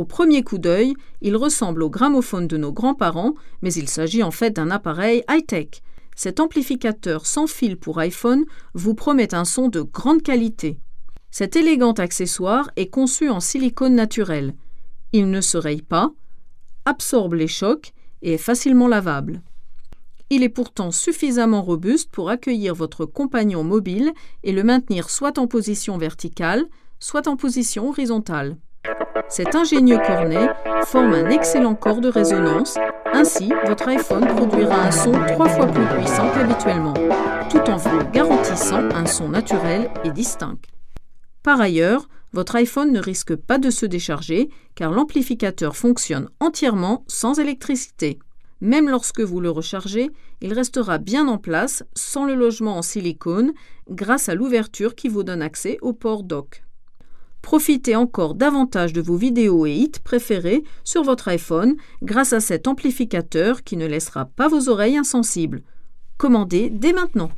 Au premier coup d'œil, il ressemble au gramophone de nos grands-parents, mais il s'agit en fait d'un appareil high-tech. Cet amplificateur sans fil pour iPhone vous promet un son de grande qualité. Cet élégant accessoire est conçu en silicone naturel. Il ne se raye pas, absorbe les chocs et est facilement lavable. Il est pourtant suffisamment robuste pour accueillir votre compagnon mobile et le maintenir soit en position verticale, soit en position horizontale. Cet ingénieux cornet forme un excellent corps de résonance, ainsi votre iPhone produira un son trois fois plus puissant qu'habituellement, tout en vous garantissant un son naturel et distinct. Par ailleurs, votre iPhone ne risque pas de se décharger car l'amplificateur fonctionne entièrement sans électricité. Même lorsque vous le rechargez, il restera bien en place sans le logement en silicone grâce à l'ouverture qui vous donne accès au port dock. Profitez encore davantage de vos vidéos et hits préférés sur votre iPhone grâce à cet amplificateur qui ne laissera pas vos oreilles insensibles. Commandez dès maintenant.